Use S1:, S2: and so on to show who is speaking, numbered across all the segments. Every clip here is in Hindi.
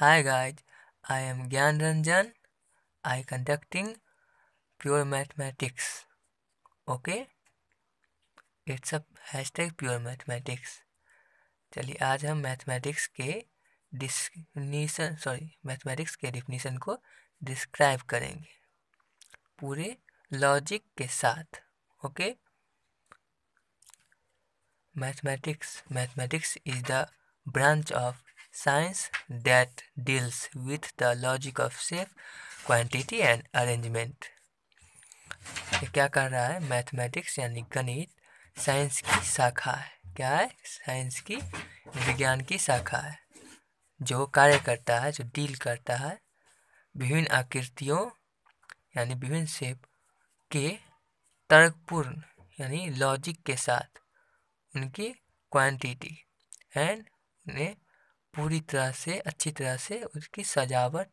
S1: Hi guys, I am Gyan Ranjan. I conducting pure mathematics. Okay? It's a hashtag pure mathematics. चलिए आज हम मैथमेटिक्स के डिफिनीसन सॉरी मैथमेटिक्स के डिफिनीसन को डिस्क्राइब करेंगे पूरे लॉजिक के साथ okay mathematics mathematics is the branch of science that deals with the logic of shape, quantity and arrangement. ये क्या कर रहा है मैथमेटिक्स यानी गणित साइंस की शाखा है क्या है साइंस की विज्ञान की शाखा है जो कार्य करता है जो डील करता है विभिन्न आकृतियों यानी विभिन्न शेप के तर्कपूर्ण यानी लॉजिक के साथ उनकी क्वांटिटी एंड उन्हें पूरी तरह से अच्छी तरह से उसकी सजावट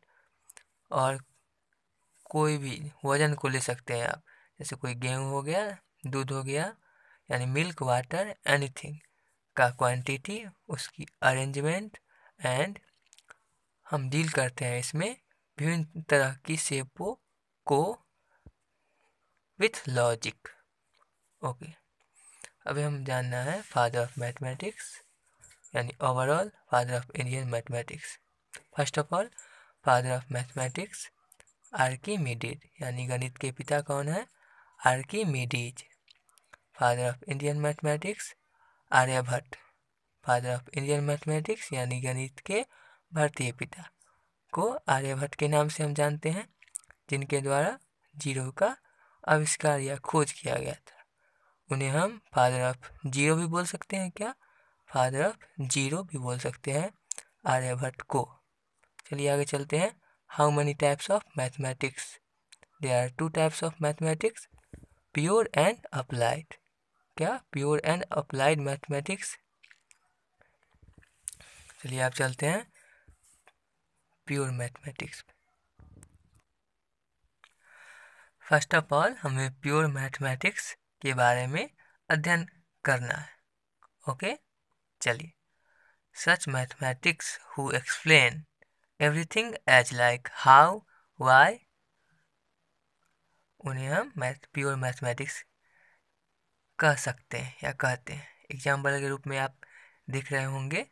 S1: और कोई भी वज़न को ले सकते हैं आप जैसे कोई गेहूँ हो गया दूध हो गया यानी मिल्क वाटर एनीथिंग का क्वांटिटी उसकी अरेंजमेंट एंड हम डील करते हैं इसमें विभिन्न तरह की सेपों को विथ लॉजिक ओके अभी हम जानना है फादर ऑफ मैथमेटिक्स यानी overall father of Indian mathematics first of all father of mathematics Archimedes यानी गणित के पिता कौन है Archimedes father of Indian mathematics Aryabhata father of Indian mathematics यानी गणित के भारतीय पिता को आर्यभट्ट के नाम से हम जानते हैं जिनके द्वारा जीरो का आविष्कार या खोज किया गया था उन्हें हम फादर ऑफ जीरो भी बोल सकते हैं क्या फादर ऑफ जीरो भी बोल सकते हैं आर्यभट्ट को चलिए आगे चलते हैं how many types of mathematics they are two types of mathematics pure and applied क्या प्योर एंड अप्लाइड मैथमेटिक्स चलिए आप चलते हैं pure mathematics first of all हमें प्योर मैथमेटिक्स के बारे में अध्ययन करना है ओके okay? चलिए such mathematics who explain everything as like how why उन्हें हम मैथ प्योर मैथमेटिक्स कह सकते हैं या कहते हैं एग्जाम्पल के रूप में आप देख रहे होंगे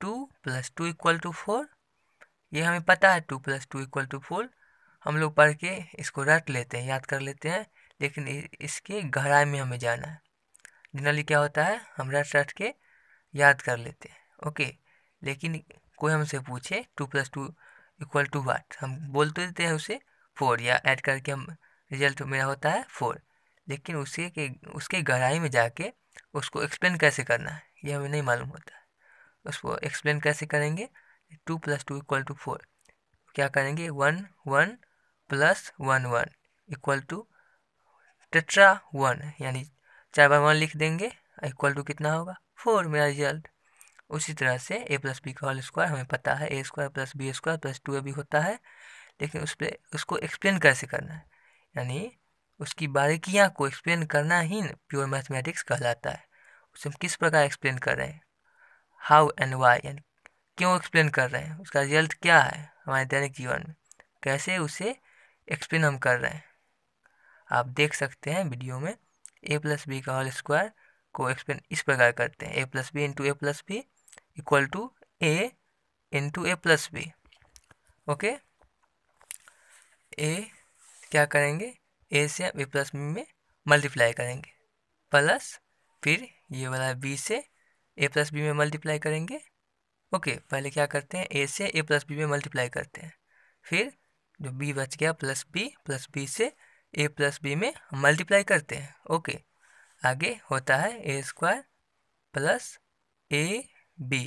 S1: two plus two equal to four ये हमें पता है two plus two equal to four हम लोग पढ़ के इसको रट लेते हैं याद कर लेते हैं लेकिन इसके गहराई में हमें जाना है जनरली क्या होता है हम रट रट के याद कर लेते हैं ओके लेकिन कोई हमसे पूछे two plus two equal to what हम बोल तो देते हैं उसे फोर या ऐड करके हम रिजल्ट मेरा होता है फोर लेकिन उसे के उसके गहराई में जाके उसको एक्सप्लेन कैसे करना है ये हमें नहीं मालूम होता है उसको एक्सप्लेन कैसे करेंगे two plus two equal to four क्या करेंगे one one plus one one equal to tetra one यानी चार बार वन लिख देंगे इक्वल टू कितना होगा फोर मेरा रिजल्ट उसी तरह से ए प्लस बी का होल स्क्वायर हमें पता है A square plus B square plus two A भी होता है लेकिन उस पर उसको एक्सप्लेन कैसे करना है यानी उसकी बारीकियाँ को एक्सप्लेन करना ही प्योर मैथमेटिक्स कहलाता है उसे हम किस प्रकार एक्सप्लेन कर रहे हैं हाउ एंड वाई यानी क्यों एक्सप्लेन कर रहे हैं उसका रिजल्ट क्या है हमारे दैनिक जीवन में कैसे उसे एक्सप्लेन हम कर रहे हैं आप देख सकते हैं वीडियो में ए प्लस बी का होल स्क्वायर को एक्सप्लेन इस प्रकार करते हैं A plus B into A plus B equal to A into A plus B okay A क्या करेंगे ए से ए प्लस बी में मल्टीप्लाई करेंगे प्लस फिर ये वाला बी से ए प्लस बी में मल्टीप्लाई करेंगे ओके okay, पहले क्या करते हैं ए से ए प्लस बी में मल्टीप्लाई करते हैं फिर जो बी बच गया प्लस बी प्लस बी से ए प्लस बी में मल्टीप्लाई करते हैं ओके okay, आगे होता है A square plus A B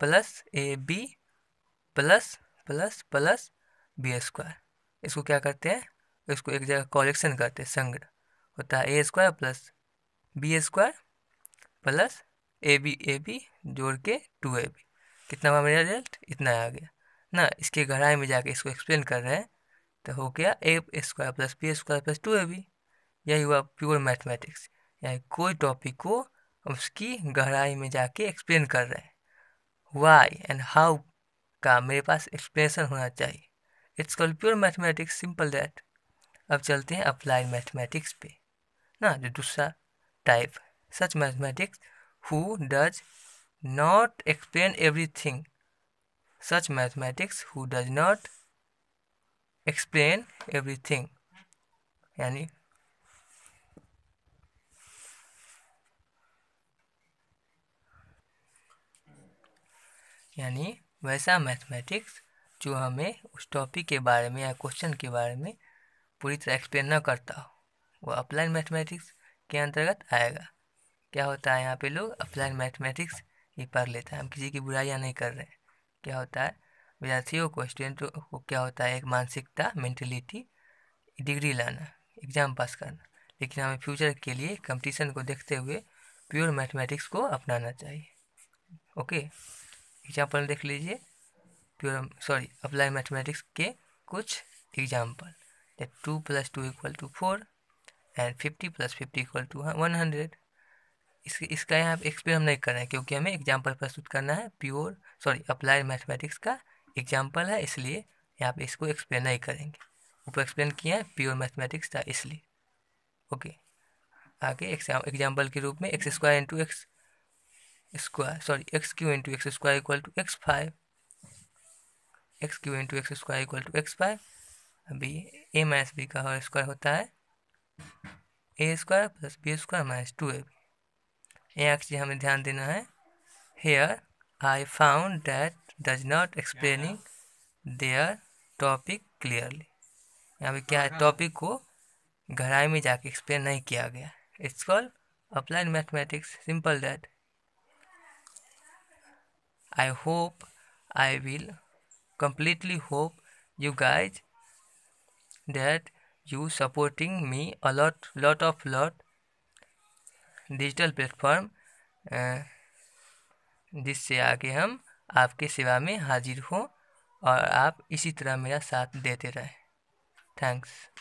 S1: plus A B plus plus plus B square इसको क्या करते हैं इसको एक जगह कॉलेक्शन करते हैं संग्रह होता है A square plus B square plus A B A B जोड़ के टू ए बी कितना हुआ मेरा रिजल्ट इतना आ गया ना इसके गहराई में जाके इसको एक्सप्लेन कर रहे हैं तो हो गया A square plus B square plus two A B यही हुआ प्योर मैथमेटिक्स यानी कोई टॉपिक को उसकी गहराई में जाके एक्सप्लेन कर रहे हैं वाई एंड हाउ का मेरे पास एक्सप्लेनेशन होना चाहिए it's call pure mathematics simple that अब चलते हैं अप्लाइड मैथमेटिक्स पे ना जो दूसरा type such mathematics who does not explain everything such mathematics who does not explain everything यानी यानी वैसा मैथमेटिक्स जो हमें उस टॉपिक के बारे में या क्वेश्चन के बारे में पूरी तरह एक्सप्लेन न करता हो वह अप्लाइड मैथमेटिक्स के अंतर्गत आएगा क्या होता है यहाँ पे लोग अप्लाइड मैथमेटिक्स ये पढ़ लेते हैं हम किसी की बुराइयाँ नहीं कर रहे हैं क्या होता है विद्यार्थियों को स्टूडेंटों को क्या होता है एक मानसिकता मेंटेलिटी डिग्री लाना एग्ज़ाम पास करना लेकिन हमें फ्यूचर के लिए कंपटीशन को देखते हुए प्योर मैथमेटिक्स को अपनाना चाहिए ओके एग्जाम्पल देख लीजिए प्योर सॉरी अप्लाई मैथमेटिक्स के कुछ example two plus two equal to four and fifty plus fifty equal to one hundred इस, इसका यहाँ एक्सप्लेन हम नहीं कर रहे हैं क्योंकि हमें एग्जाम्पल प्रस्तुत करना है प्योर सॉरी अप्लाइड मैथमेटिक्स का एग्जाम्पल है इसलिए यहाँ पे इसको एक्सप्लेन नहीं करेंगे ऊपर एक्सप्लेन किया है प्योर मैथमेटिक्स था इसलिए ओके आगे एग्जाम्पल के रूप में X square into X square sorry X Q into X square equal to X five X Q into X square equal to X five अभी ए माइनस बी का होल स्क्वायर होता है A square plus B square minus two A B यहाँ चीज़ हमें ध्यान देना है here I found that does not explaining their topic clearly यहाँ पे क्या है टॉपिक हाँ। को गहराई में जाके एक्सप्लेन नहीं किया गया it's called applied mathematics simple that I hope I will completely hope you guys that you supporting me a lot lot of lot digital platform जिससे आगे हम आपके सेवा में हाजिर हों और आप इसी तरह मेरा साथ देते रहें थैंक्स